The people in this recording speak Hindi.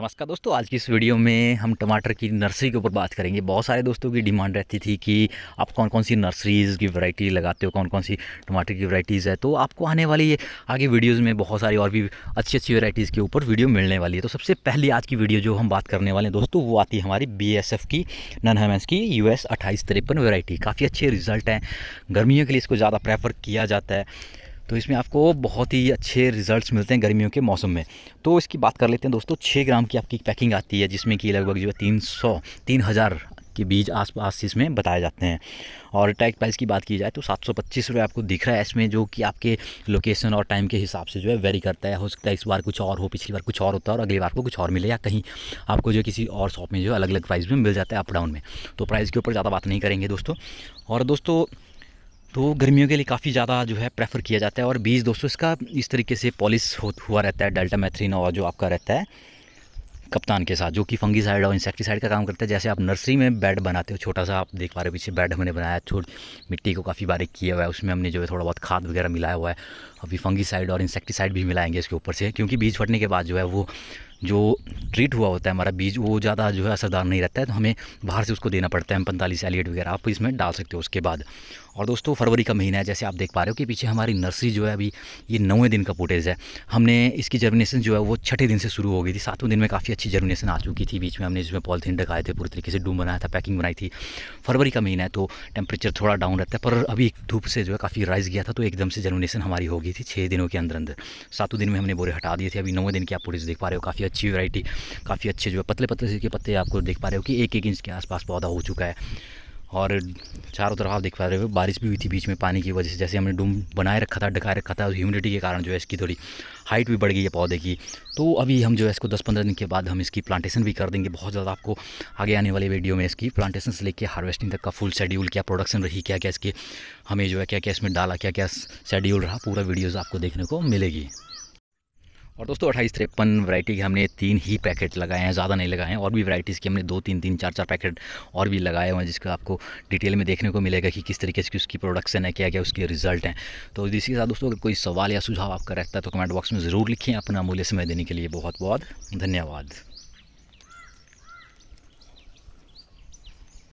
नमस्कार दोस्तों आज की इस वीडियो में हम टमाटर की नर्सरी के ऊपर बात करेंगे बहुत सारे दोस्तों की डिमांड रहती थी कि आप कौन कौन सी नर्सरीज़ की वैरायटी लगाते हो कौन कौन सी टमाटर की वैरायटीज़ है तो आपको आने वाली आगे वीडियोज़ में बहुत सारी और भी अच्छी अच्छी वैरायटीज़ के ऊपर वीडियो मिलने वाली है तो सबसे पहली आज की वीडियो जो हम बात करने वाले हैं दोस्तों वो आती है हमारी बी की नन एम की यू एस अट्ठाईस वैरायटी काफ़ी अच्छे रिजल्ट हैं गर्मियों के लिए इसको ज़्यादा प्रेफर किया जाता है तो इसमें आपको बहुत ही अच्छे रिजल्ट्स मिलते हैं गर्मियों के मौसम में तो इसकी बात कर लेते हैं दोस्तों छः ग्राम की आपकी पैकिंग आती है जिसमें कि लगभग जो है तीन सौ तीन हज़ार के बीज आस पास इसमें बताए जाते हैं और टैग प्राइस की बात की जाए तो सात सौ पच्चीस रुपये आपको दिख रहा है इसमें जो कि आपके लोकेशन और टाइम के हिसाब से जो है वेरी करता है हो सकता है इस बार कुछ और हो पिछली बार कुछ और होता है और अगली बार को कुछ और मिले या कहीं आपको जो किसी और शॉप में जो अलग अलग प्राइस में मिल जाता है अप डाउन में तो प्राइस के ऊपर ज़्यादा बात नहीं करेंगे दोस्तों और दोस्तों तो गर्मियों के लिए काफ़ी ज़्यादा जो है प्रेफर किया जाता है और बीज दोस्तों इसका इस तरीके से पॉलिश हो हुआ रहता है डेल्टा मैथ्रीन और जो आपका रहता है कप्तान के साथ जो कि फंगीसाइड और इंसेक्टिसाइड का काम करता है जैसे आप नर्सरी में बेड बनाते हो छोटा सा आप देख पा रहे हो पीछे बेड हमने बनाया छोट मिट्टी को काफ़ी बारीक किया हुआ है उसमें हमने जो है थोड़ा बहुत खाद वगैरह मिलाया हुआ है अभी फंगीसाइड और इंसेक्टिसाइड भी मिलाएंगे इसके ऊपर से क्योंकि बीज फटने के बाद जो है वो जो ट्रीट हुआ होता है हमारा बीज वो ज़्यादा जो है असरदार नहीं रहता है तो हमें बाहर से उसको देना पड़ता है पैंतालीस एलियट वगैरह आप इसमें डाल सकते हो उसके बाद और दोस्तों फरवरी का महीना है जैसे आप देख पा रहे हो कि पीछे हमारी नर्सरी जो है अभी ये नौवें दिन का फुटेज है हमने इसकी जर्मिनेशन जो है वो छठे दिन से शुरू हो गई थी सातवें दिन में काफ़ी अच्छी जर्मिनेशन आ चुकी थी बीच में हमने इसमें पॉलिथीन डकाए थे पूरी तरीके से डूम बनाया था पैकिंग बनाई थी फरवरी का महीना है तो टेम्परेचर थोड़ा डाउन रहता है पर अभी धूप से जो है काफ़ी राइज गया था तो एकदम से जर्मिनेशन हमारी होगी गई थी छः दिनों के अंदर अंदर सातों दिन में हमने बोरे हटा दिए थे अभी नौवें दिन की आप पुलिस देख पा रहे हो काफ़ी अच्छी वैरायटी काफ़ी अच्छे जो है पतले पतले से के पत्ते आपको देख पा रहे हो कि एक एक इंच के आसपास पौधा हो चुका है और चारों तरफ आप देख पा रहे हो बारिश भी हुई थी बीच में पानी की वजह से जैसे हमने डूम बनाए रखा था ढका रखा था उस ह्यूमिडिटी के कारण जो है इसकी थोड़ी हाइट भी बढ़ गई है पौधे की तो अभी हम जो है इसको 10-15 दिन के बाद हम इसकी प्लांटेशन भी कर देंगे बहुत ज़्यादा आपको आगे आने वाले वीडियो में इसकी प्लांटेशन से लेकर हार्वेस्टिंग तक का फुल शेड्यूल क्या प्रोडक्शन रही क्या क्या इसके हमें जो है क्या क्या इसमें डाला क्या क्या शेड्यूल रहा पूरा वीडियोज़ आपको देखने को मिलेगी और दोस्तों अट्ठाईस तिरपन वरायटी के हमने तीन ही पैकेट लगाए हैं ज़्यादा नहीं लगाए हैं और भी वरायटीज़ के हमने दो तीन तीन चार चार पैकेट और भी लगाए हुए हैं जिसका आपको डिटेल में देखने को मिलेगा कि किस तरीके से उसकी प्रोडक्शन है क्या क्या उसके रिजल्ट हैं तो इसी के साथ दोस्तों अगर कोई सवाल या सुझाव आपका रहता है तो कमेंट बॉक्स में ज़रूर लिखें अपना अमूल्य समय देने के लिए बहुत बहुत धन्यवाद